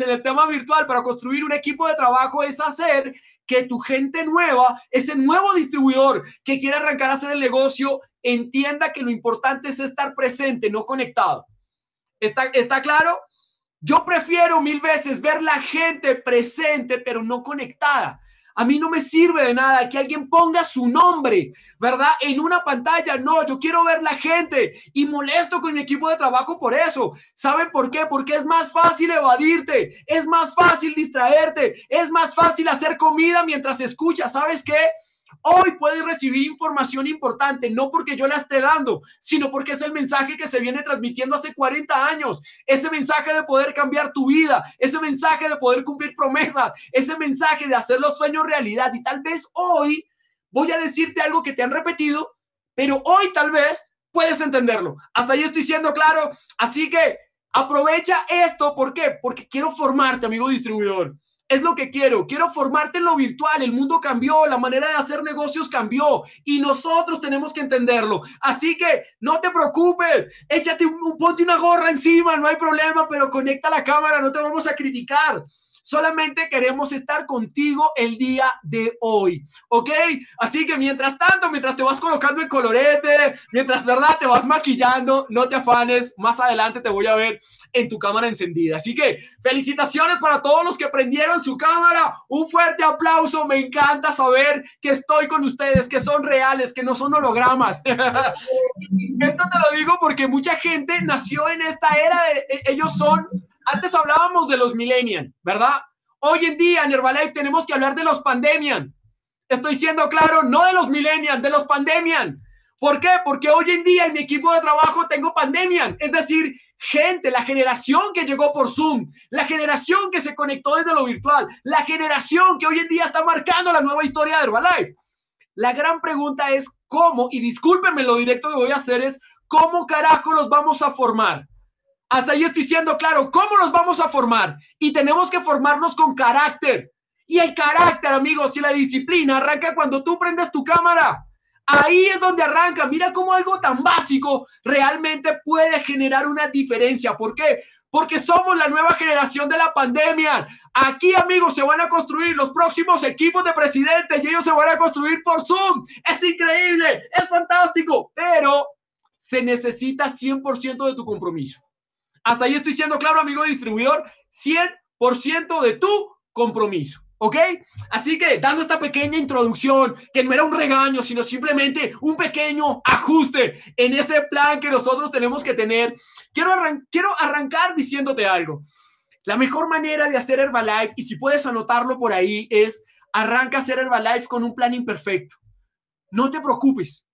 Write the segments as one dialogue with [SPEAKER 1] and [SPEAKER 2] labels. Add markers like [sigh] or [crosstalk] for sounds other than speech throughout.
[SPEAKER 1] en el tema virtual para construir un equipo de trabajo es hacer que tu gente nueva, ese nuevo distribuidor que quiere arrancar a hacer el negocio, entienda que lo importante es estar presente, no conectado. ¿Está, está claro? Yo prefiero mil veces ver la gente presente, pero no conectada. A mí no me sirve de nada que alguien ponga su nombre, ¿verdad? En una pantalla. No, yo quiero ver la gente y molesto con mi equipo de trabajo por eso. ¿Saben por qué? Porque es más fácil evadirte, es más fácil distraerte, es más fácil hacer comida mientras escuchas. ¿Sabes qué? Hoy puedes recibir información importante, no porque yo la esté dando, sino porque es el mensaje que se viene transmitiendo hace 40 años. Ese mensaje de poder cambiar tu vida, ese mensaje de poder cumplir promesas, ese mensaje de hacer los sueños realidad. Y tal vez hoy voy a decirte algo que te han repetido, pero hoy tal vez puedes entenderlo. Hasta ahí estoy siendo claro. Así que aprovecha esto. ¿Por qué? Porque quiero formarte, amigo distribuidor es lo que quiero. Quiero formarte en lo virtual. El mundo cambió, la manera de hacer negocios cambió y nosotros tenemos que entenderlo. Así que no te preocupes, échate un, ponte una gorra encima, no hay problema, pero conecta la cámara, no te vamos a criticar. Solamente queremos estar contigo el día de hoy, ¿ok? Así que mientras tanto, mientras te vas colocando el colorete, mientras, ¿verdad? Te vas maquillando, no te afanes, más adelante te voy a ver en tu cámara encendida. Así que felicitaciones para todos los que prendieron su cámara, un fuerte aplauso, me encanta saber que estoy con ustedes, que son reales, que no son hologramas. [laughs] Esto te lo digo porque mucha gente nació en esta era, de, e, ellos son antes hablábamos de los millennials, ¿verdad? Hoy en día en Herbalife tenemos que hablar de los pandemian. Estoy siendo claro, no de los millennials, de los pandemian. ¿Por qué? Porque hoy en día en mi equipo de trabajo tengo pandemian, es decir, gente, la generación que llegó por Zoom, la generación que se conectó desde lo virtual, la generación que hoy en día está marcando la nueva historia de Herbalife. La gran pregunta es cómo, y discúlpenme lo directo que voy a hacer, es cómo carajo los vamos a formar. Hasta ahí estoy diciendo, claro. ¿Cómo nos vamos a formar? Y tenemos que formarnos con carácter. Y el carácter, amigos, y la disciplina arranca cuando tú prendes tu cámara. Ahí es donde arranca. Mira cómo algo tan básico realmente puede generar una diferencia. ¿Por qué? Porque somos la nueva generación de la pandemia. Aquí, amigos, se van a construir los próximos equipos de presidentes y ellos se van a construir por Zoom. Es increíble, es fantástico, pero se necesita 100% de tu compromiso. Hasta ahí estoy siendo claro, amigo distribuidor, 100% de tu compromiso. ¿Ok? Así que dando esta pequeña introducción, que no era un regaño, sino simplemente un pequeño ajuste en ese plan que nosotros tenemos que tener, quiero, quiero arrancar diciéndote algo. La mejor manera de hacer Herbalife, y si puedes anotarlo por ahí, es arranca hacer Herbalife con un plan imperfecto. No te preocupes,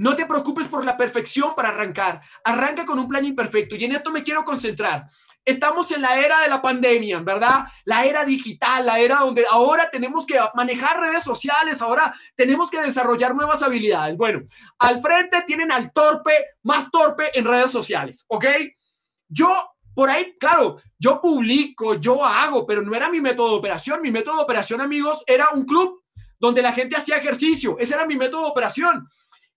[SPEAKER 1] no te preocupes por la perfección para arrancar. Arranca con un plan imperfecto. Y en esto me quiero concentrar. Estamos en la era de la pandemia, ¿verdad? La era digital, la era donde ahora tenemos que manejar redes sociales, ahora tenemos que desarrollar nuevas habilidades. Bueno, al frente tienen al torpe, más torpe en redes sociales, ¿ok? Yo por ahí, claro, yo publico, yo hago, pero no era mi método de operación. Mi método de operación, amigos, era un club donde la gente hacía ejercicio. Ese era mi método de operación.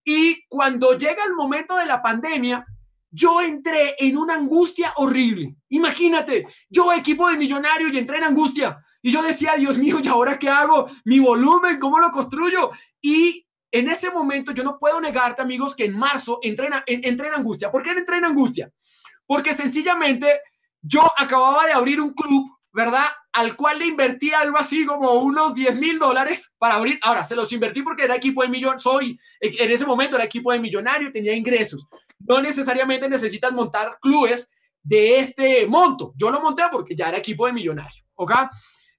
[SPEAKER 1] Y cuando llega el momento de la pandemia, yo entré en una angustia horrible. Imagínate, yo equipo de millonario y entré en angustia. Y yo decía, Dios mío, ¿y ahora qué hago? Mi volumen, ¿cómo lo construyo? Y en ese momento yo no puedo negarte, amigos, que en marzo entré en, entré en angustia. ¿Por qué entré en angustia? Porque sencillamente yo acababa de abrir un club ¿verdad? Al cual le invertí algo así como unos 10 mil dólares para abrir. Ahora, se los invertí porque era equipo de millón, soy, eh, en ese momento era equipo de millonario, tenía ingresos. No necesariamente necesitas montar clubes de este monto. Yo lo monté porque ya era equipo de millonario, ¿ok?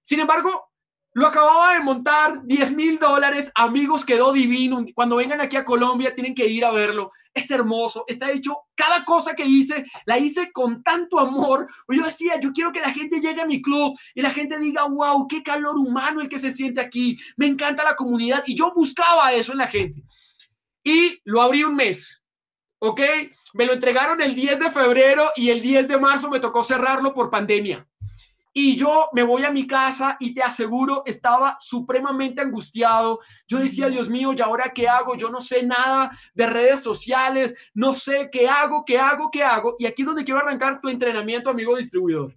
[SPEAKER 1] Sin embargo, lo acababa de montar, 10 mil dólares, amigos, quedó divino. Cuando vengan aquí a Colombia tienen que ir a verlo. Es hermoso, está hecho, cada cosa que hice, la hice con tanto amor. Yo decía, yo quiero que la gente llegue a mi club y la gente diga, wow, qué calor humano el que se siente aquí. Me encanta la comunidad y yo buscaba eso en la gente. Y lo abrí un mes, ¿ok? Me lo entregaron el 10 de febrero y el 10 de marzo me tocó cerrarlo por pandemia y yo me voy a mi casa y te aseguro, estaba supremamente angustiado. Yo decía, Dios mío, ¿y ahora qué hago? Yo no sé nada de redes sociales, no sé qué hago, qué hago, qué hago. Y aquí es donde quiero arrancar tu entrenamiento, amigo distribuidor.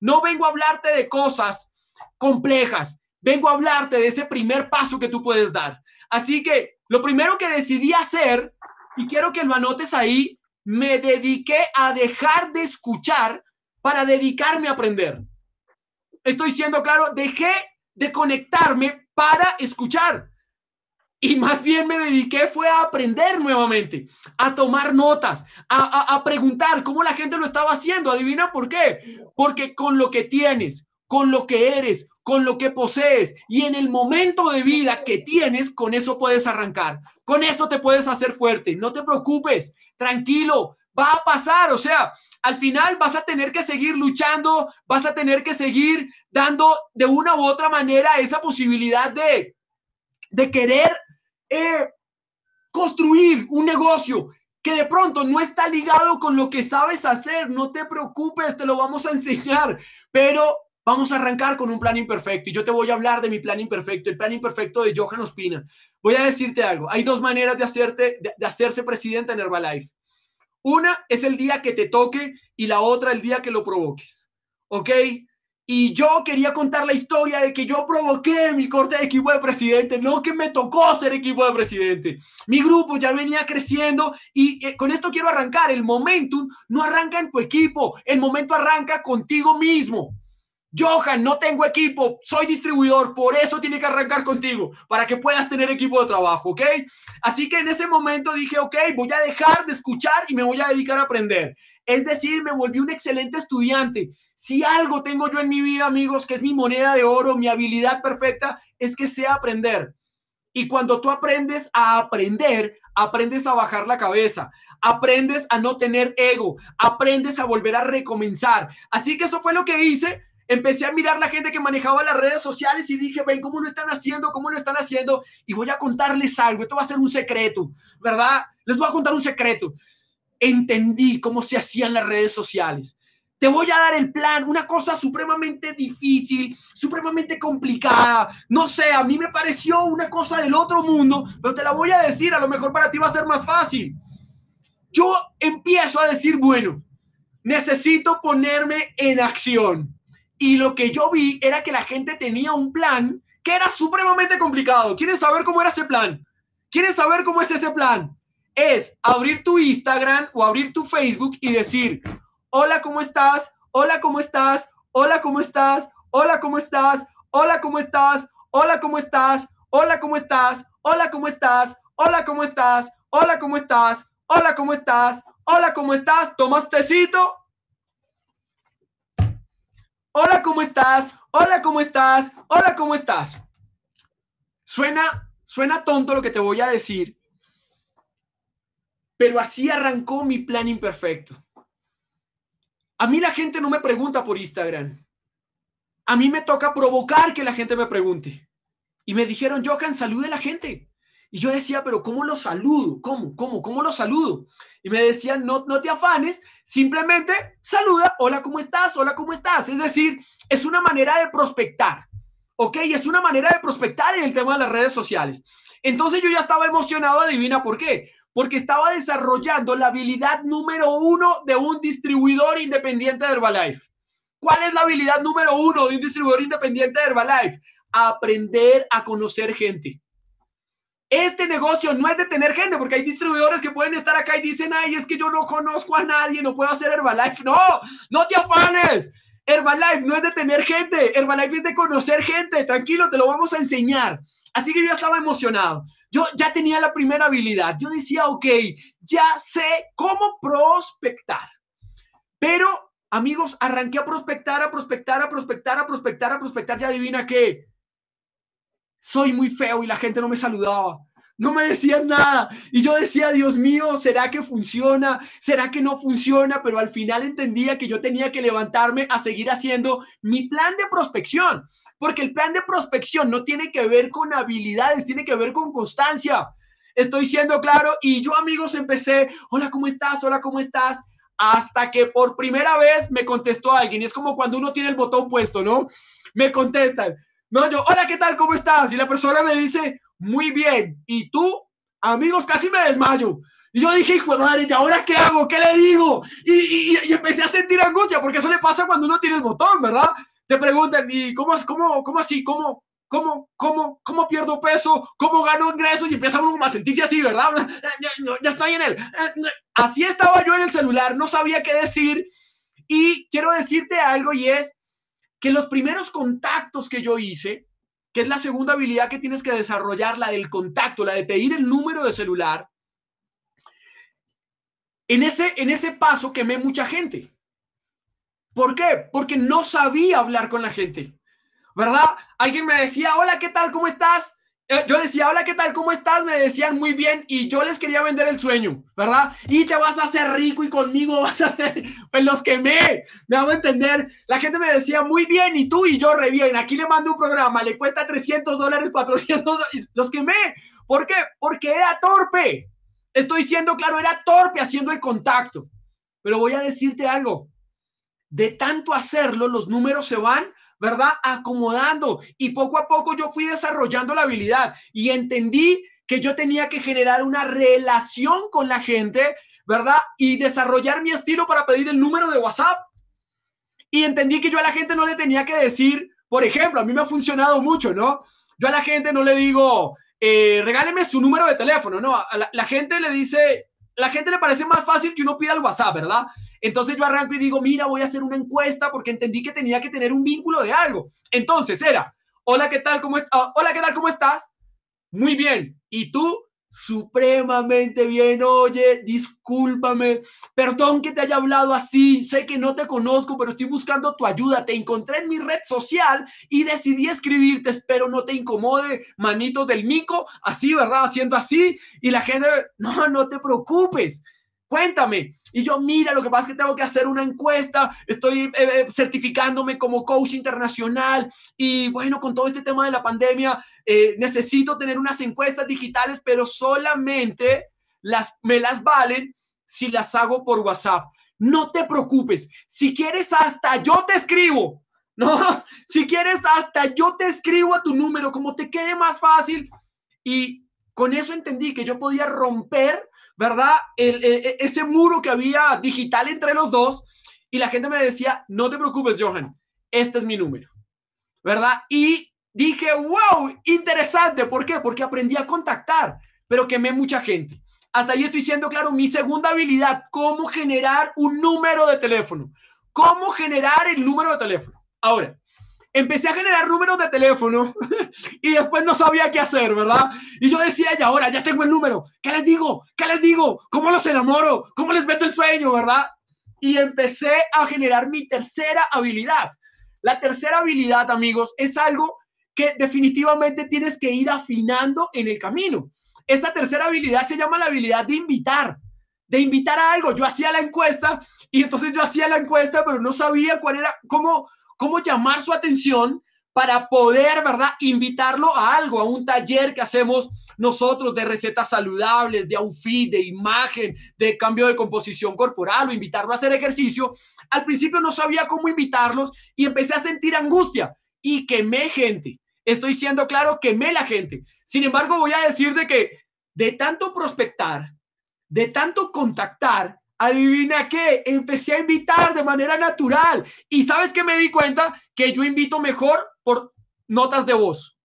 [SPEAKER 1] No vengo a hablarte de cosas complejas, vengo a hablarte de ese primer paso que tú puedes dar. Así que lo primero que decidí hacer, y quiero que lo anotes ahí, me dediqué a dejar de escuchar para dedicarme a aprender estoy siendo claro, dejé de conectarme para escuchar. Y más bien me dediqué fue a aprender nuevamente, a tomar notas, a, a, preguntar cómo la gente lo estaba haciendo. Adivina por qué. Porque con lo que tienes, con lo que eres, con lo que posees y en el momento de vida que tienes, con eso puedes arrancar. Con eso te puedes hacer fuerte. No te preocupes, tranquilo va a pasar. O sea, al final vas a tener que seguir luchando, vas a tener que seguir dando de una u otra manera esa posibilidad de, querer eh, construir un negocio que de pronto no está ligado con lo que sabes hacer. No te preocupes, te lo vamos a [laughs] enseñar, pero... Vamos a arrancar con un plan imperfecto y yo te voy a hablar de mi plan imperfecto, el plan imperfecto de Johan Ospina. Voy a decirte algo, hay dos maneras de, hacerte, de, de hacerse presidente en Herbalife. Una es el día que te toque y la otra el día que lo provoques. ¿Ok? Y yo quería contar la historia de que yo provoqué mi corte de equipo de presidente, no que me tocó ser equipo de presidente. Mi grupo ya venía creciendo y eh, con esto quiero arrancar. El momentum no arranca en tu equipo, el momento arranca contigo mismo. Johan, no tengo equipo, soy distribuidor, por eso tiene que arrancar contigo, para que puedas tener equipo de trabajo, ¿ok? Así que en ese momento dije, ok, voy a dejar de escuchar y me voy a dedicar a aprender. Es decir, me volví un excelente estudiante. Si algo tengo yo en mi vida, amigos, que es mi moneda de oro, mi habilidad perfecta, es que sea aprender. Y cuando tú aprendes a aprender, aprendes a bajar la cabeza, aprendes a no tener ego, aprendes a volver a recomenzar. Así que eso fue lo que hice empecé a mirar la gente que manejaba las redes sociales y dije, ven, ¿cómo lo están haciendo? ¿Cómo lo están haciendo? Y voy a contarles algo, esto va a ser un secreto, ¿verdad? Les voy a contar un secreto. Entendí cómo se hacían las redes sociales. Te voy a dar el plan, una cosa supremamente difícil, supremamente complicada. No sé, a mí me pareció una cosa del otro mundo, pero te la voy a decir, a lo mejor para ti va a ser más fácil. Yo empiezo a decir, bueno, necesito ponerme en acción y lo que yo vi era que la gente tenía un plan que era supremamente complicado. ¿Quieres saber cómo era ese plan? ¿Quieres saber cómo es ese plan? Es abrir tu Instagram o abrir tu Facebook y decir, hola, ¿cómo estás? Hola, ¿cómo estás? Hola, ¿cómo estás? Hola, ¿cómo estás? Hola, ¿cómo estás? Hola, ¿cómo estás? Hola, ¿cómo estás? Hola, ¿cómo estás? Hola, ¿cómo estás? Hola, ¿cómo estás? Hola, ¿cómo estás? Hola, ¿cómo estás? ¿Tomas tecito? Hola, ¿cómo estás? Hola, ¿cómo estás? Hola, ¿cómo estás? Suena, suena tonto lo que te voy a decir, pero así arrancó mi plan imperfecto. A mí la gente no me pregunta por Instagram. A mí me toca provocar que la gente me pregunte. Y me dijeron, Johan, salude a la gente. Y yo decía, pero ¿cómo lo saludo? ¿Cómo? ¿Cómo? ¿Cómo lo saludo? Y me decían, no, te afanes, simplemente saluda, hola, ¿cómo estás? Hola, ¿cómo estás? Es decir, es una manera de prospectar, ¿ok? es una manera de prospectar en el tema de las redes sociales. Entonces yo ya estaba emocionado, adivina por qué. Porque estaba desarrollando la habilidad número uno de un distribuidor independiente de Herbalife. ¿Cuál es la habilidad número uno de un distribuidor independiente de Herbalife? aprender a conocer gente. Este negocio no es de tener gente, porque hay distribuidores que pueden estar acá y dicen, ay, es que yo no conozco a nadie, no puedo hacer Herbalife. No, no te afanes. Herbalife no es de tener gente, Herbalife es de conocer gente, tranquilo, te lo vamos a enseñar. Así que yo estaba emocionado. Yo ya tenía la primera habilidad. Yo decía, ok, ya sé cómo prospectar. Pero, amigos, arranqué a prospectar, a prospectar, a prospectar, a prospectar, a prospectar. Ya adivina qué soy muy feo y la gente no me saludaba. No me decían nada. Y yo decía, Dios mío, ¿será que funciona? ¿Será que no funciona? Pero al final entendía que yo tenía que levantarme a seguir haciendo mi plan de prospección. Porque el plan de prospección no tiene que ver con habilidades, tiene que ver con constancia. Estoy siendo claro. Y yo, amigos, empecé, hola, ¿cómo estás? Hola, ¿cómo estás? Hasta que por primera vez me contestó alguien. Es como cuando uno tiene el botón puesto, ¿no? Me contestan, no, yo, hola, ¿qué tal? ¿Cómo estás? Y la persona me dice, muy bien. ¿Y tú? Amigos, casi me desmayo. Y yo dije, hijo de madre, ¿y ahora qué hago? ¿Qué le digo? Y, empecé a sentir angustia, porque eso le pasa cuando uno tiene el botón, ¿verdad? Te preguntan, ¿y cómo, cómo, cómo así? ¿Cómo, cómo, cómo, cómo pierdo peso? ¿Cómo gano ingresos? Y empieza uno a sentirse así, ¿verdad? Ya, ya estoy en él. Eh, así estaba yo en el celular, no sabía qué decir. Y quiero decirte algo y es, que los primeros contactos que yo hice, que es la segunda habilidad que tienes que desarrollar, la del contacto, la de pedir el número de celular, en ese, en ese paso quemé mucha gente. ¿Por qué? Porque no sabía hablar con la gente, ¿verdad? Alguien me decía, hola, ¿qué tal? ¿Cómo estás? Eh, yo decía, hola, ¿qué tal? ¿Cómo estás? Me decían muy bien y yo les quería vender el sueño, ¿verdad? Y te vas a hacer rico y conmigo [laughs] vas a ser, pues los quemé, me hago entender. La gente me decía, muy bien, y tú y yo re bien, aquí le mando un programa, le cuesta 300 dólares, 400 los quemé. ¿Por qué? Porque era torpe. Estoy siendo claro, era torpe haciendo el contacto. Pero voy a decirte algo, de tanto hacerlo, los números se van ¿verdad? Acomodando. Y poco a poco yo fui desarrollando la habilidad y entendí que yo tenía que generar una relación con la gente, ¿verdad? Y desarrollar mi estilo para pedir el número de WhatsApp. Y entendí que yo a la gente no le tenía que decir, por ejemplo, a mí me ha funcionado mucho, ¿no? Yo a la gente no le digo, eh, regáleme su número de teléfono, ¿no? A la, la gente le dice, la gente le parece más fácil que uno pida el WhatsApp, ¿verdad? Entonces yo arranco y digo, mira, voy a hacer una encuesta porque entendí que tenía que tener un vínculo de algo. Entonces era, hola, ¿qué tal? ¿Cómo, está? Ah, hola, ¿qué tal? ¿Cómo estás? Muy bien. ¿Y tú? supremamente bien, oye, discúlpame, perdón que te haya hablado así, sé que no te conozco, pero estoy buscando tu ayuda, te encontré en mi red social y decidí escribirte, espero no te incomode, manito del mico, así, ¿verdad? Haciendo así, y la gente, no, no te preocupes, Cuéntame. Y yo, mira, lo que pasa es que tengo que hacer una encuesta, estoy eh, eh, certificándome como coach internacional y bueno, con todo este tema de la pandemia, eh, necesito tener unas encuestas digitales, pero solamente las, me las valen si las hago por WhatsApp. No te preocupes, si quieres hasta yo te escribo, ¿no? [laughs] Si quieres hasta yo te escribo a tu número, como te quede más fácil. Y con eso entendí que yo podía romper ¿verdad? E, ese muro que había digital entre los dos y la gente me decía, no te preocupes, Johan, este es mi número, ¿verdad? Y dije, wow, interesante, ¿por qué? Porque aprendí a contactar, pero quemé mucha gente. Hasta ahí estoy siendo claro, mi segunda habilidad, cómo generar un número de teléfono, cómo generar el número de teléfono. Ahora, empecé a generar números de teléfono [laughs] y después no sabía qué hacer, ¿verdad? Y yo decía, y ahora ya tengo el número, ¿qué les digo? ¿Qué les digo? ¿Cómo los enamoro? ¿Cómo les meto el sueño, verdad? Y empecé a generar mi tercera habilidad. La tercera habilidad, amigos, es algo que definitivamente tienes que ir afinando en el camino. Esta tercera habilidad se llama la habilidad de invitar de invitar a algo. Yo hacía la encuesta y entonces yo hacía la encuesta, pero no sabía cuál era, cómo, cómo llamar su atención para poder, ¿verdad?, invitarlo a algo, a un taller que hacemos nosotros de recetas saludables, de outfit, de imagen, de cambio de composición corporal o invitarlo a hacer ejercicio. Al principio no sabía cómo invitarlos y empecé a sentir angustia y quemé gente. Estoy siendo claro, quemé la gente. Sin embargo, voy a decir de que de tanto prospectar, de tanto contactar, adivina qué, empecé a invitar de manera natural. Y sabes que me di cuenta que yo invito mejor por notas de voz.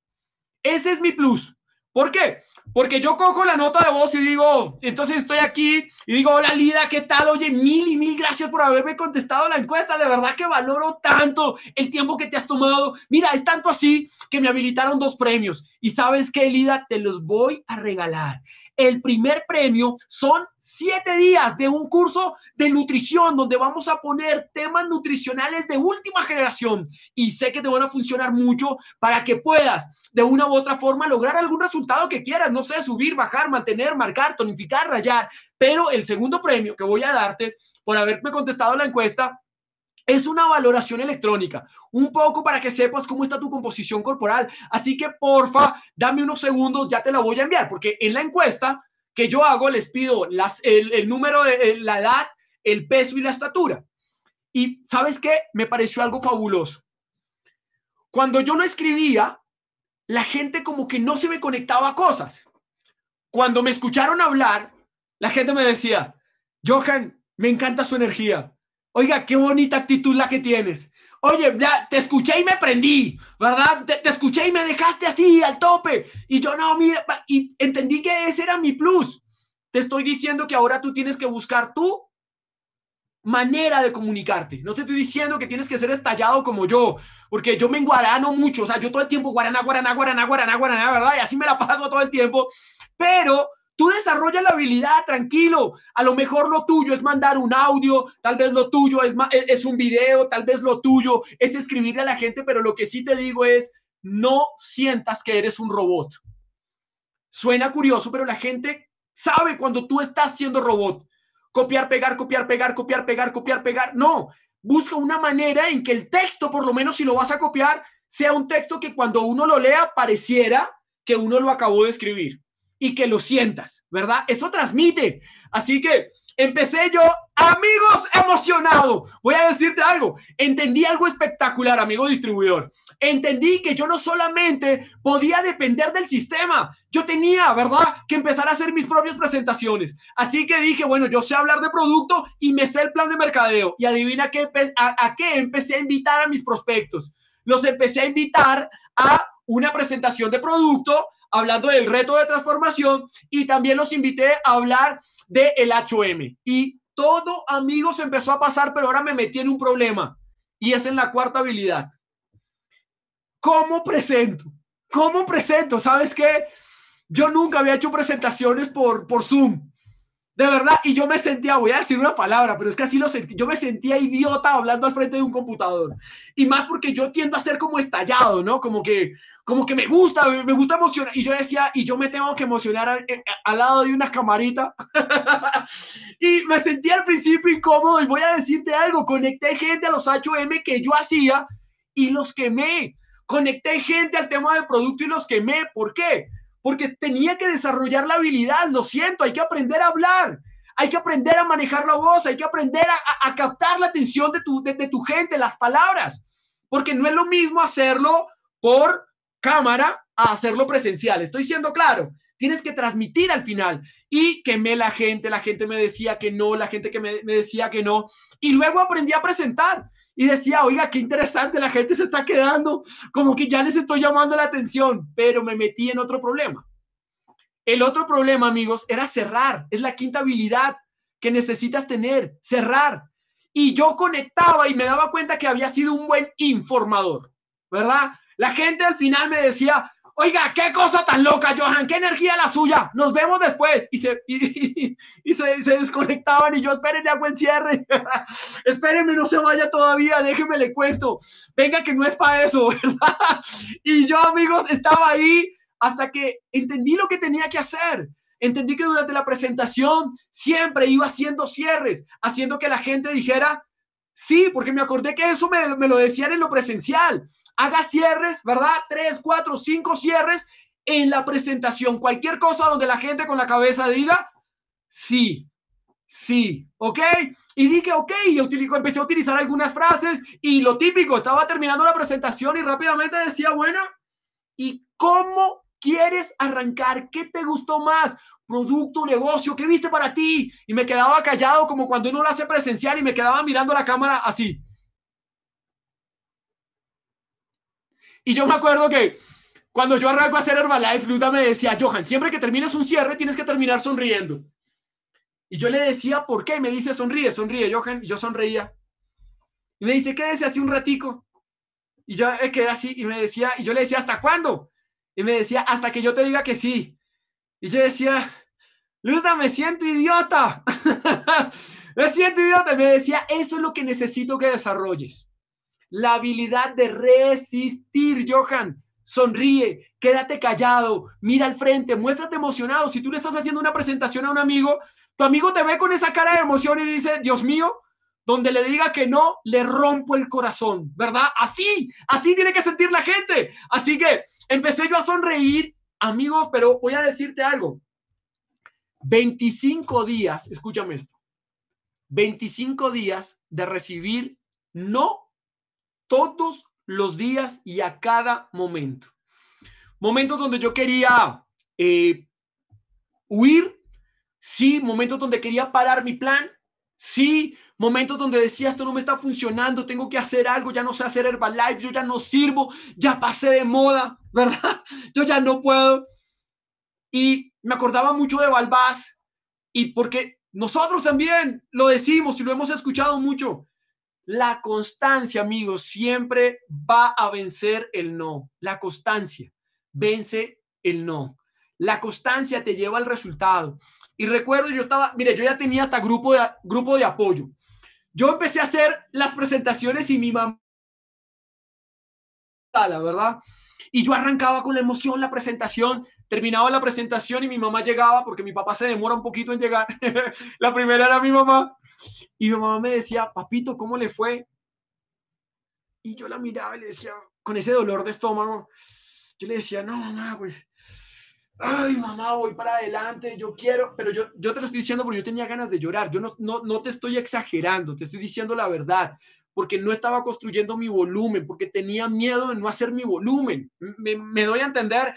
[SPEAKER 1] Ese es mi plus. ¿Por qué? Porque yo cojo la nota de voz y digo, entonces estoy aquí y digo, hola Lida, ¿qué tal? Oye, mil y mil gracias por haberme contestado la encuesta. De verdad que valoro tanto el tiempo que te has tomado. Mira, es tanto así que me habilitaron dos premios. Y sabes qué, Lida, te los voy a regalar el primer premio. Son siete días de un curso de nutrición donde vamos a poner temas nutricionales de última generación y sé que te van a funcionar mucho para que puedas de una u otra forma lograr algún resultado que quieras, no sé, subir, bajar, mantener, marcar, tonificar, rayar. Pero el segundo premio que voy a darte por haberme contestado la encuesta es una valoración electrónica, un poco para que sepas cómo está tu composición corporal. Así que porfa, dame unos segundos, ya te la voy a enviar, porque en la encuesta que yo hago les pido el, número de la edad, el peso y la estatura. Y sabes qué, me pareció algo fabuloso. Cuando yo no escribía, la gente como que no se me conectaba a cosas. Cuando me escucharon hablar, la gente me decía, Johan, me encanta su energía. Oiga, qué bonita actitud la que tienes. Oye, ya te escuché y me prendí, ¿verdad? Te, escuché y me dejaste así al tope. Y yo no, mira, y entendí que ese era mi plus. Te estoy diciendo que ahora tú tienes que buscar tu manera de comunicarte. No te estoy diciendo que tienes que ser estallado como yo, porque yo me enguarano mucho. O sea, yo todo el tiempo guaraná, guaraná, guaraná, guaraná, guaraná, ¿verdad? Y así me la paso todo el tiempo. Pero Tú desarrolla la habilidad, tranquilo. A lo mejor lo tuyo es mandar un audio, tal vez lo tuyo es, e, es un video, tal vez lo tuyo es escribirle a la gente, pero lo que sí te digo es, no sientas que eres un robot. Suena curioso, pero la gente sabe cuando tú estás siendo robot. Copiar, pegar, copiar, pegar, copiar, pegar, copiar, pegar. No, busca una manera en que el texto, por lo menos si lo vas a copiar, sea un texto que cuando uno lo lea pareciera que uno lo acabó de escribir y que lo sientas, ¿verdad? Eso transmite. Así que empecé yo, amigos emocionados. Voy a decirte algo, entendí algo espectacular, amigo distribuidor. Entendí que yo no solamente podía depender del sistema, yo tenía, ¿verdad?, que empezar a hacer mis propias presentaciones. Así que dije, bueno, yo sé hablar de producto y me sé el plan de mercadeo. Y adivina a qué empecé a invitar a mis prospectos. Los empecé a invitar a una presentación de producto, hablando del reto de transformación y también los invité a hablar del el HM. Y todo, amigos, empezó a pasar, pero ahora me metí en un problema y es en la cuarta habilidad. ¿Cómo presento? ¿Cómo presento? ¿Sabes qué? Yo nunca había hecho presentaciones por, por Zoom. De verdad, y yo me sentía, voy a decir una palabra, pero es que así lo sentí, yo me sentía idiota hablando al frente de un computador. Y más porque yo tiendo a ser como estallado, ¿no? Como que, como que me gusta, me gusta emocionar. Y yo decía, y yo me tengo que emocionar eh, al lado de una camarita. [laughs] y me sentía al principio incómodo y voy a decirte algo, conecté gente a los H&M que yo hacía y los quemé. Conecté gente al tema del producto y los quemé. ¿Por qué? porque tenía que desarrollar la habilidad, lo siento, hay que aprender a hablar. Hay que aprender a manejar la voz, hay que aprender a, captar la atención de tu, de tu gente, las palabras, porque no es lo mismo hacerlo por cámara a hacerlo presencial. Estoy siendo claro tienes que transmitir al final. Y quemé la gente, la gente me decía que no, la gente que me, decía que no. Y luego aprendí a presentar y decía, oiga, qué interesante, la gente se está quedando, como que ya les estoy llamando la atención, pero me metí en otro problema. El otro problema, amigos, era cerrar, es la quinta habilidad que necesitas tener, cerrar. Y yo conectaba y me daba cuenta que había sido un buen informador, ¿verdad? La gente al final me decía, Oiga, qué cosa tan loca, Johan, qué energía la suya. Nos vemos después. Y se, y, se, desconectaban y yo, espérenme, hago el cierre. [laughs] espérenme, no se vaya todavía, déjenme le cuento. Venga, que no es para eso, [laughs] ¿verdad? y yo, amigos, estaba ahí hasta que entendí lo que tenía que hacer. Entendí que durante la presentación siempre iba haciendo cierres, haciendo que la gente dijera, sí, porque me acordé que eso me, me lo decían en lo presencial haga cierres, ¿verdad? Tres, cuatro, cinco cierres en la presentación. Cualquier cosa donde la gente con la cabeza diga, sí, sí, ¿ok? Y dije, ok, y empecé a utilizar algunas frases y lo típico, estaba terminando la presentación y rápidamente decía, bueno, ¿y cómo quieres arrancar? ¿Qué te gustó más? producto, negocio, ¿qué viste para ti? Y me quedaba callado como cuando uno lo hace presencial y me quedaba mirando la cámara así. Y yo me acuerdo que cuando yo arranco a hacer Herbalife, Luda me decía, Johan, siempre que termines un cierre tienes que terminar sonriendo. Y yo le decía, ¿por qué? me dice, sonríe, sonríe, Johan. Y yo sonreía. Y me dice, quédese así un ratico. Y yo me quedé así y me decía, y yo le decía, ¿hasta cuándo? Y me decía, hasta que yo te diga que sí. Y yo decía, Luda, me siento idiota. [laughs] me siento idiota. Y me decía, eso es lo que necesito que desarrolles la habilidad de resistir, Johan. Sonríe, quédate callado, mira al frente, muéstrate emocionado. Si tú le estás haciendo una presentación a un amigo, tu amigo te ve con esa cara de emoción y dice, Dios mío, donde le diga que no, le rompo el corazón, ¿verdad? Así, así tiene que sentir la gente. Así que empecé yo a sonreír, amigos, pero voy a decirte algo. 25 días, escúchame esto, 25 días de recibir no todos los días y a cada momento. Momentos donde yo quería eh, huir, sí, momentos donde quería parar mi plan, sí, momentos donde decía esto no me está funcionando, tengo que hacer algo, ya no sé hacer Herbalife, yo ya no sirvo, ya pasé de moda, [laughs] ¿verdad? Yo ya no puedo. Y me acordaba mucho de Balbás y porque nosotros también lo decimos y lo hemos escuchado mucho, la constancia, amigos, siempre va a vencer el no. La constancia vence el no. La constancia te lleva al resultado. Y recuerdo, yo estaba, mire, yo ya tenía hasta grupo de, grupo de apoyo. Yo empecé a hacer las presentaciones y mi mamá, la verdad. Y yo arrancaba con la emoción la presentación, terminaba la presentación y mi mamá llegaba, porque mi papá se demora un poquito en llegar. [laughs] la primera era mi mamá. Y mi mamá me decía, papito, ¿cómo le fue? Y yo la miraba y le decía, con ese dolor de estómago, yo le decía, no, mamá, pues, ay, mamá, voy para adelante, yo quiero, pero yo, yo te lo estoy diciendo porque yo tenía ganas de llorar, yo no, no, no te estoy exagerando, te estoy diciendo la verdad, porque no estaba construyendo mi volumen, porque tenía miedo de no hacer mi volumen, me, me doy a entender,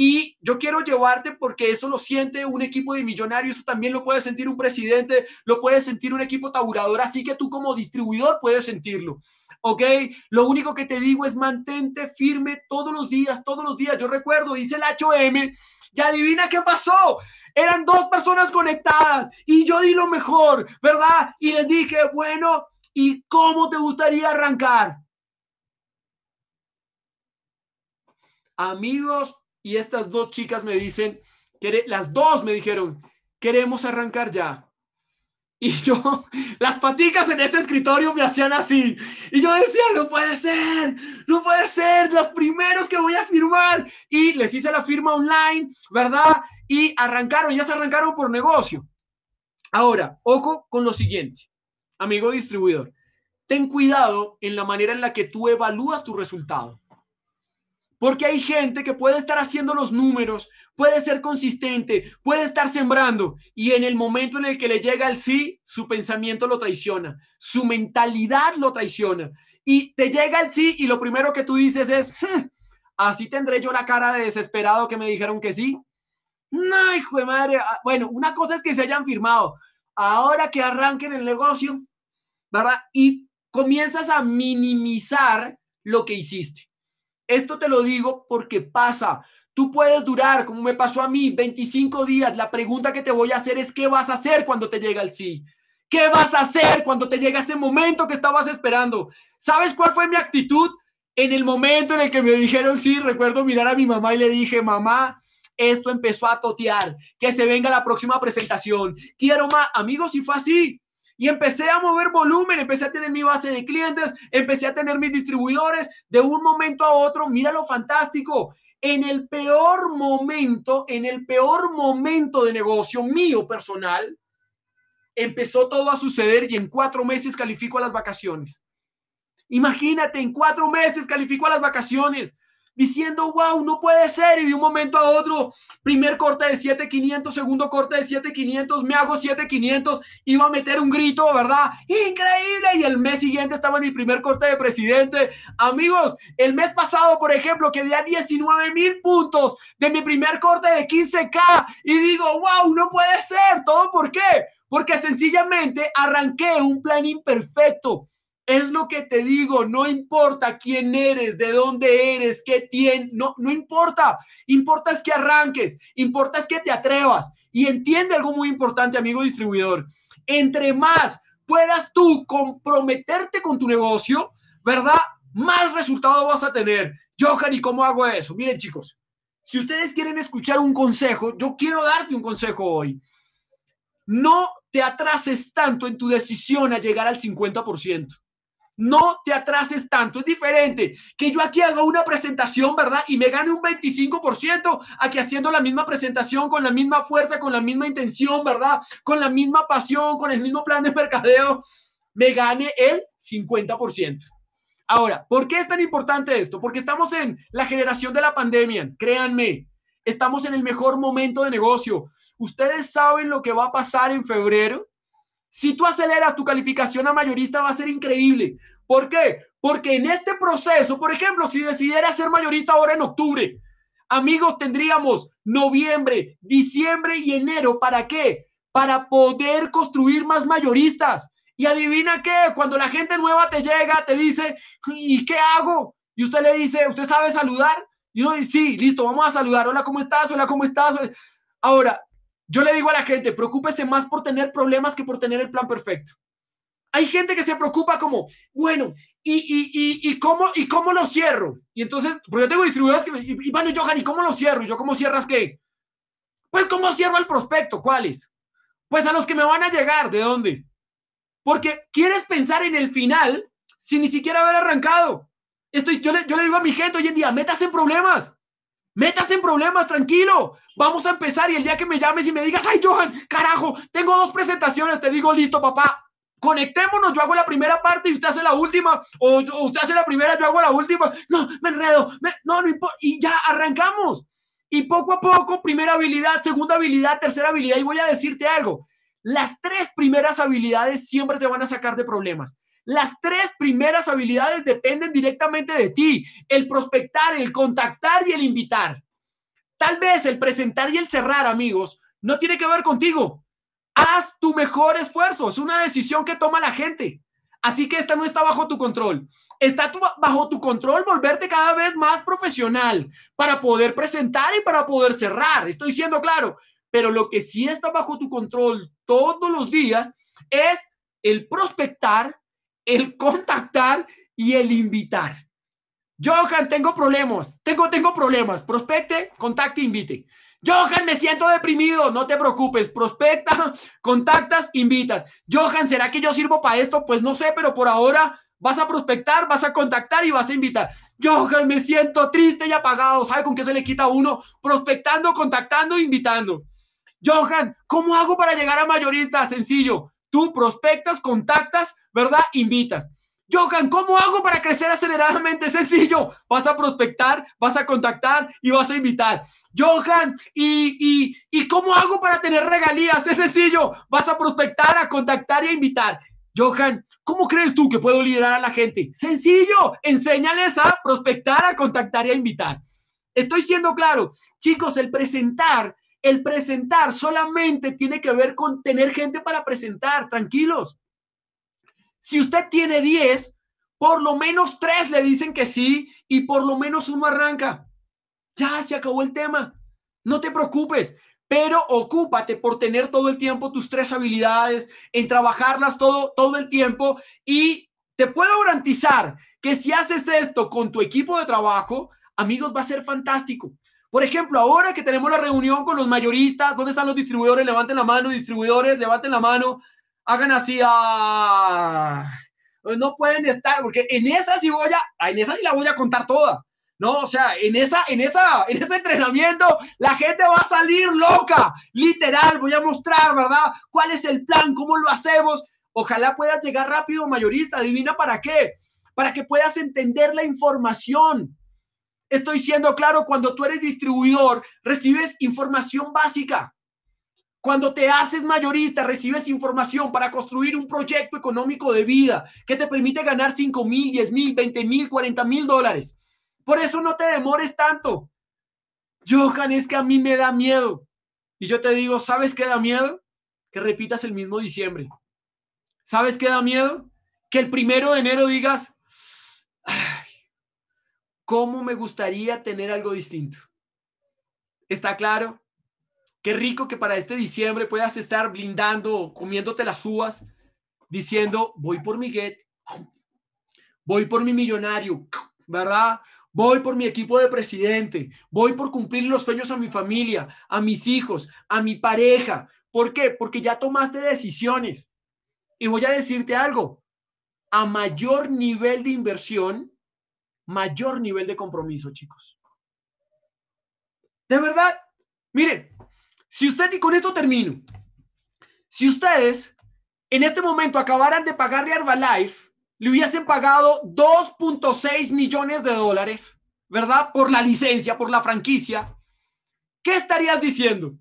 [SPEAKER 1] y yo quiero llevarte porque eso lo siente un equipo de millonarios, eso también lo puede sentir un presidente, lo puede sentir un equipo tabulador, así que tú como distribuidor puedes sentirlo. ¿ok? Lo único que te digo es mantente firme todos los días, todos los días. Yo recuerdo, dice el hm y adivina qué pasó. Eran dos personas conectadas y yo di lo mejor, ¿verdad? Y les dije, bueno, ¿y cómo te gustaría arrancar? Amigos, y estas dos chicas me dicen, las dos me dijeron, queremos arrancar ya. Y yo, [laughs] las paticas en este escritorio me hacían así. Y yo decía, no puede ser, no puede ser, los primeros que voy a firmar. Y les hice la firma online, ¿verdad? Y arrancaron, ya se arrancaron por negocio. Ahora, ojo con lo siguiente, amigo distribuidor. Ten cuidado en la manera en la que tú evalúas tu resultado. Porque hay gente que puede estar haciendo los números, puede ser consistente, puede estar sembrando y en el momento en el que le llega el sí, su pensamiento lo traiciona, su mentalidad lo traiciona y te llega el sí y lo primero que tú dices es, hmm, así tendré yo la cara de desesperado que me dijeron que sí. No, hijo de madre. Ah, bueno, una cosa es que se hayan firmado. Ahora que arranquen el negocio, ¿verdad? Y comienzas a minimizar lo que hiciste. Esto te lo digo porque pasa. Tú puedes durar, como me pasó a mí, 25 días. La pregunta que te voy a hacer es, ¿qué vas a hacer cuando te llega el sí? ¿Qué vas a hacer cuando te llega ese momento que estabas esperando? ¿Sabes cuál fue mi actitud? En el momento en el que me dijeron sí, recuerdo mirar a mi mamá y le dije, mamá, esto empezó a totear, que se venga la próxima presentación. Quiero más, amigos, si fue así y empecé a mover volumen, empecé a tener mi base de clientes, empecé a tener mis distribuidores de un momento a otro. Mira lo fantástico. En el peor momento, en el peor momento de negocio mío personal, empezó todo a suceder y en cuatro meses califico a las vacaciones. Imagínate, en cuatro meses califico a las vacaciones diciendo, wow, no puede ser. Y de un momento a otro, primer corte de 7500, segundo corte de 7500, me hago 7500, iba a meter un grito, ¿verdad? Increíble. Y el mes siguiente estaba en mi primer corte de presidente. Amigos, el mes pasado, por ejemplo, quedé a 19 mil puntos de mi primer corte de 15K. Y digo, wow, no puede ser. ¿Todo por qué? Porque sencillamente arranqué un plan imperfecto es lo que te digo, no importa quién eres, de dónde eres, qué tienes, no, no importa. Importa es que arranques, importa es que te atrevas. Y entiende algo muy importante, amigo distribuidor. Entre más puedas tú comprometerte con tu negocio, ¿verdad? Más resultado vas a tener. Johan, ¿y cómo hago eso? Miren, chicos, si ustedes quieren escuchar un consejo, yo quiero darte un consejo hoy. No te atrases tanto en tu decisión a llegar al 50%. No te atrases tanto, es diferente que yo aquí haga una presentación, ¿verdad? Y me gane un 25% a que haciendo la misma presentación con la misma fuerza, con la misma intención, ¿verdad? Con la misma pasión, con el mismo plan de mercadeo, me gane el 50%. Ahora, ¿por qué es tan importante esto? Porque estamos en la generación de la pandemia, créanme, estamos en el mejor momento de negocio. Ustedes saben lo que va a pasar en febrero. Si tú aceleras tu calificación a mayorista va a ser increíble. ¿Por qué? Porque en este proceso, por ejemplo, si decidiera ser mayorista ahora en octubre, amigos, tendríamos noviembre, diciembre y enero. ¿Para qué? Para poder construir más mayoristas. Y adivina qué, cuando la gente nueva te llega, te dice, ¿y qué hago? Y usted le dice, ¿usted sabe saludar? Y uno dice, sí, listo, vamos a saludar. Hola, ¿cómo estás? Hola, ¿cómo estás? Ahora, yo le digo a la gente, preocúpese más por tener problemas que por tener el plan perfecto. Hay gente que se preocupa como, bueno, ¿y, y, cómo, y cómo lo cierro? Y entonces, porque yo tengo distribuidores que me dicen, y, Johan, ¿y cómo lo cierro? ¿Y yo cómo cierras qué? Pues, ¿cómo cierro el prospecto? ¿Cuáles? Pues a los que me van a llegar, ¿de dónde? Porque quieres pensar en el final sin ni siquiera haber arrancado. Estoy, yo, le, yo le digo a mi gente hoy en día, metas en problemas. Métase en problemas, tranquilo. Vamos a empezar y el día que me llames y me digas, ay, Johan, carajo, tengo dos presentaciones, te digo, listo, papá, conectémonos, yo hago la primera parte y usted hace la última, o, usted hace la primera, yo hago la última. No, me enredo, no, no importa. Y ya arrancamos. Y poco a poco, primera habilidad, segunda habilidad, tercera habilidad. Y voy a decirte algo, las tres primeras habilidades siempre te van a sacar de problemas. Las tres primeras habilidades dependen directamente de ti, el prospectar, el contactar y el invitar. Tal vez el presentar y el cerrar, amigos, no tiene que ver contigo. Haz tu mejor esfuerzo, es una decisión que toma la gente. Así que esta no está bajo tu control. Está bajo tu control volverte cada vez más profesional para poder presentar y para poder cerrar. Estoy siendo claro. Pero lo que sí está bajo tu control todos los días es el prospectar, el contactar y el invitar. Johan, tengo problemas, tengo, tengo problemas. Prospecte, contacte, invite. Johan, me siento deprimido, no te preocupes, prospecta, [laughs] contactas, invitas. Johan, ¿será que yo sirvo para esto? Pues no sé, pero por ahora vas a prospectar, vas a contactar y vas a invitar. Johan, me siento triste y apagado, ¿sabe con qué se le quita a uno? Prospectando, contactando, invitando. Johan, ¿cómo hago para llegar a mayorista? Sencillo, Tú prospectas, contactas, ¿verdad? Invitas. Johan, ¿cómo hago para crecer aceleradamente? sencillo. Vas a prospectar, vas a contactar y vas a invitar. Johan, ¿y, y, y cómo hago para tener regalías? Es sencillo. Vas a prospectar, a contactar y a invitar. Johan, ¿cómo crees tú que puedo liderar a la gente? Sencillo, enséñales a prospectar, a contactar y a invitar. Estoy siendo claro, chicos, el presentar el presentar solamente tiene que ver con tener gente para presentar, tranquilos. Si usted tiene 10, por lo menos 3 le dicen que sí y por lo menos uno arranca. Ya se acabó el tema. No te preocupes, pero ocúpate por tener todo el tiempo tus tres habilidades, en trabajarlas todo, todo el tiempo y te puedo garantizar que si haces esto con tu equipo de trabajo, amigos, va a ser fantástico. Por ejemplo, ahora que tenemos la reunión con los mayoristas, ¿dónde están los distribuidores? Levanten la mano, distribuidores, levanten la mano, hagan así ah, No pueden estar, porque en esa sí voy a, en esa sí la voy a contar toda. No, o sea, en, esa, en, esa, en ese entrenamiento la gente va a salir loca, literal, voy a mostrar, ¿verdad? ¿Cuál es el plan? ¿Cómo lo hacemos? Ojalá puedas llegar rápido, mayorista, adivina para qué, para que puedas entender la información, Estoy siendo claro, cuando tú eres distribuidor, recibes información básica. Cuando te haces mayorista, recibes información para construir un proyecto económico de vida que te permite ganar 5 mil, 10 mil, 20 mil, 40 mil dólares. Por eso no te demores tanto. Johan, es que a mí me da miedo. Y yo te digo, ¿sabes qué da miedo? Que repitas el mismo diciembre. ¿Sabes qué da miedo? Que el primero de enero digas, ¿Cómo me gustaría tener algo distinto? ¿Está claro? Qué rico que para este diciembre puedas estar blindando, comiéndote las uvas, diciendo, voy por mi get, voy por mi millonario, ¿verdad? Voy por mi equipo de presidente, voy por cumplir los sueños a mi familia, a mis hijos, a mi pareja. ¿Por qué? Porque ya tomaste decisiones. Y voy a decirte algo, a mayor nivel de inversión, mayor nivel de compromiso, chicos. De verdad, miren, si usted, y con esto termino, si ustedes en este momento acabaran de pagarle a Herbalife, le hubiesen pagado 2.6 millones de dólares, ¿verdad? Por la licencia, por la franquicia, ¿qué estarías diciendo?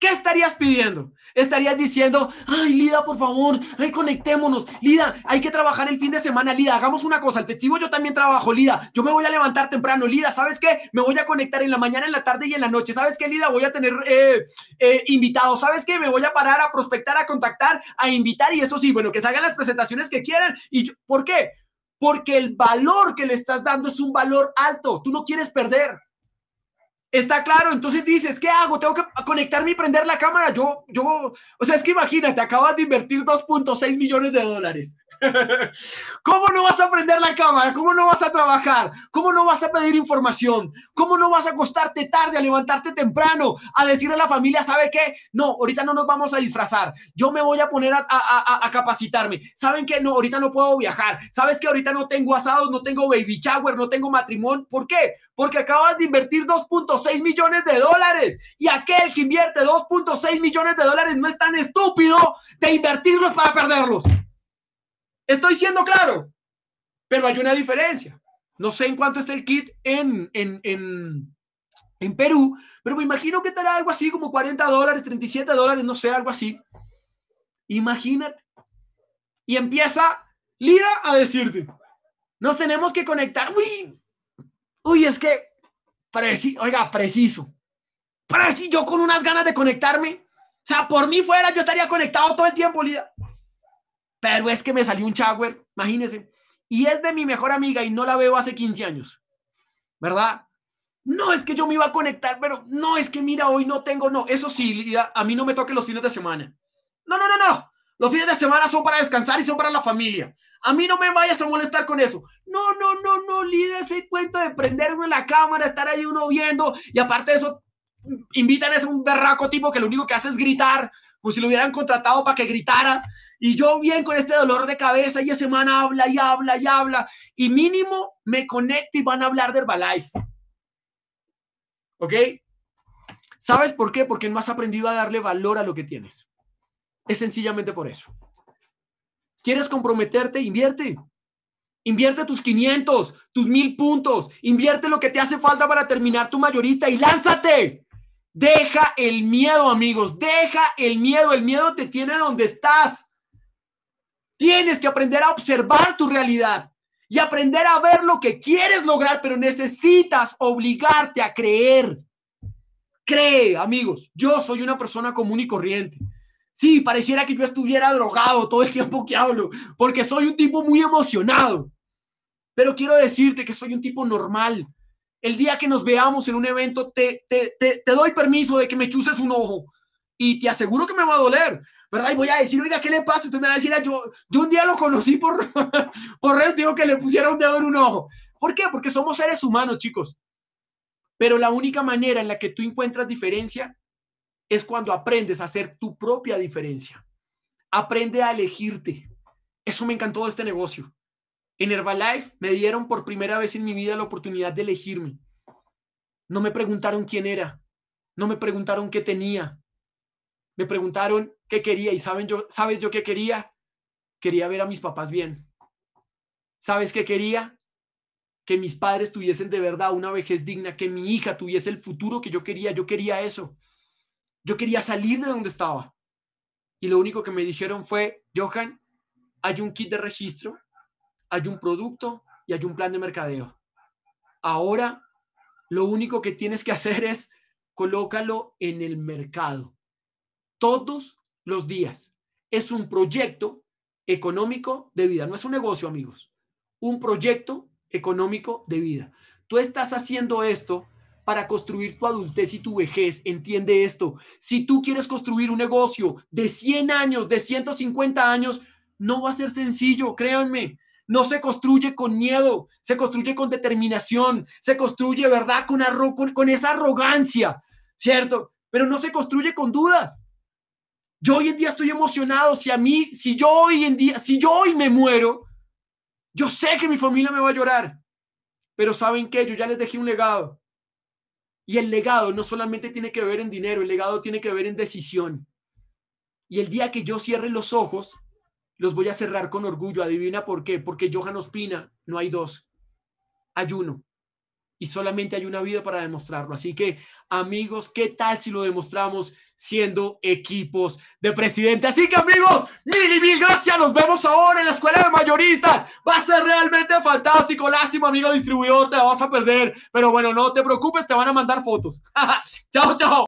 [SPEAKER 1] ¿Qué estarías pidiendo? Estarías diciendo, ay, Lida, por favor, ay, conectémonos. Lida, hay que trabajar el fin de semana. Lida, hagamos una cosa. El festivo yo también trabajo, Lida. Yo me voy a levantar temprano. Lida, ¿sabes qué? Me voy a conectar en la mañana, en la tarde y en la noche. ¿Sabes qué, Lida? Voy a tener eh, eh, invitados. ¿Sabes qué? Me voy a parar a prospectar, a contactar, a invitar. Y eso sí, bueno, que se hagan las presentaciones que quieran. ¿Y por qué? Porque el valor que le estás dando es un valor alto. Tú no quieres perder. Está claro, entonces dices, ¿qué hago? Tengo que conectarme y prender la cámara. Yo, yo, o sea, es que imagínate, acabas de invertir 2.6 millones de dólares. [laughs] ¿Cómo no vas a prender la cámara? ¿Cómo no vas a trabajar? ¿Cómo no vas a pedir información? ¿Cómo no vas a acostarte tarde, a levantarte temprano, a decirle a la familia, ¿sabe qué? No, ahorita no nos vamos a disfrazar. Yo me voy a poner a, capacitarme. ¿Saben qué? No, ahorita no puedo viajar. ¿Sabes qué? Ahorita no tengo asados, no tengo baby shower, no tengo matrimonio. ¿Por qué? Porque acabas de invertir 2.6 millones de dólares. Y aquel que invierte 2.6 millones de dólares no es tan estúpido de invertirlos para perderlos. Estoy siendo claro, pero hay una diferencia. No sé en cuánto está el kit en, en, Perú, pero me imagino que estará algo así como 40 dólares, 37 dólares, no sé, algo así. Imagínate. Y empieza Lida a decirte, nos tenemos que conectar. Uy, es que, oiga, preciso. Preciso, yo con unas ganas de conectarme. O sea, por mí fuera, yo estaría conectado todo el tiempo, Lida pero es que me salió un shower, imagínense, y es de mi mejor amiga y no la veo hace 15 años, ¿verdad? No, es que yo me iba a conectar, pero no, es que mira, hoy no tengo, no, eso sí, a, mí no me toque los fines de semana. No, no, no, no, los fines de semana son para descansar y son para la familia. A mí no me vayas a molestar con eso. No, no, no, no, Lidia, ese cuento de prenderme la cámara, estar ahí uno viendo, y aparte de eso, invitan a ese un berraco tipo que lo único que hace es gritar, como si lo hubieran contratado para que gritara. Y yo bien con este dolor de cabeza y esa semana habla y habla y habla. Y mínimo me conecto y van a hablar de Herbalife. ¿Ok? ¿Sabes por qué? Porque no has aprendido a darle valor a lo que tienes. Es sencillamente por eso. ¿Quieres comprometerte? Invierte. Invierte tus 500, tus 1000 puntos. Invierte lo que te hace falta para terminar tu mayorita. y lánzate. Deja el miedo, amigos. Deja el miedo. El miedo te tiene donde estás. Tienes que aprender a observar tu realidad y aprender a ver lo que quieres lograr, pero necesitas obligarte a creer. Cree, amigos. Yo soy una persona común y corriente. Sí, pareciera que yo estuviera drogado todo el tiempo que hablo, porque soy un tipo muy emocionado. Pero quiero decirte que soy un tipo normal, el día que nos veamos en un evento, te, te, doy permiso de que me chuses un ojo y te aseguro que me va a doler, ¿verdad? Y voy a decir, oiga, ¿qué le pasa? Usted me va a decir, ah, yo, yo un día lo conocí por, [laughs] por redes, digo que le pusieron un dedo en un ojo. ¿Por qué? Porque somos seres humanos, chicos. Pero la única manera en la que tú encuentras diferencia es cuando aprendes a hacer tu propia diferencia. Aprende a elegirte. Eso me encantó de este negocio. En Herbalife me dieron por primera vez en mi vida la oportunidad de elegirme. No me preguntaron quién era, no me preguntaron qué tenía, me preguntaron qué quería y saben yo, ¿sabes yo qué quería? Quería ver a mis papás bien. ¿Sabes qué quería? Que mis padres tuviesen de verdad una vejez digna, que mi hija tuviese el futuro que yo quería, yo quería eso. Yo quería salir de donde estaba. Y lo único que me dijeron fue, Johan, hay un kit de registro hay un producto y hay un plan de mercadeo. Ahora, lo único que tienes que hacer es colócalo en el mercado todos los días. Es un proyecto económico de vida, no es un negocio, amigos. Un proyecto económico de vida. Tú estás haciendo esto para construir tu adultez y tu vejez. Entiende esto. Si tú quieres construir un negocio de 100 años, de 150 años, no va a ser sencillo, créanme no se construye con miedo, se construye con determinación, se construye, ¿verdad? Con, esa arrogancia, ¿cierto? Pero no se construye con dudas. Yo hoy en día estoy emocionado. Si a mí, si yo hoy en día, si yo hoy me muero, yo sé que mi familia me va a llorar. Pero ¿saben qué? Yo ya les dejé un legado. Y el legado no solamente tiene que ver en dinero, el legado tiene que ver en decisión. Y el día que yo cierre los ojos los voy a cerrar con orgullo. Adivina por qué. Porque Johan Ospina, no hay dos. Hay uno. Y solamente hay una vida para demostrarlo. Así que, amigos, ¿qué tal si lo demostramos siendo equipos de presidente? Así que, amigos, mil y mil gracias. Nos vemos ahora en la escuela de mayoristas. Va a ser realmente fantástico. Lástima, amigo distribuidor, te vas a perder. Pero bueno, no te preocupes, te van a mandar fotos. [laughs] chao, chao.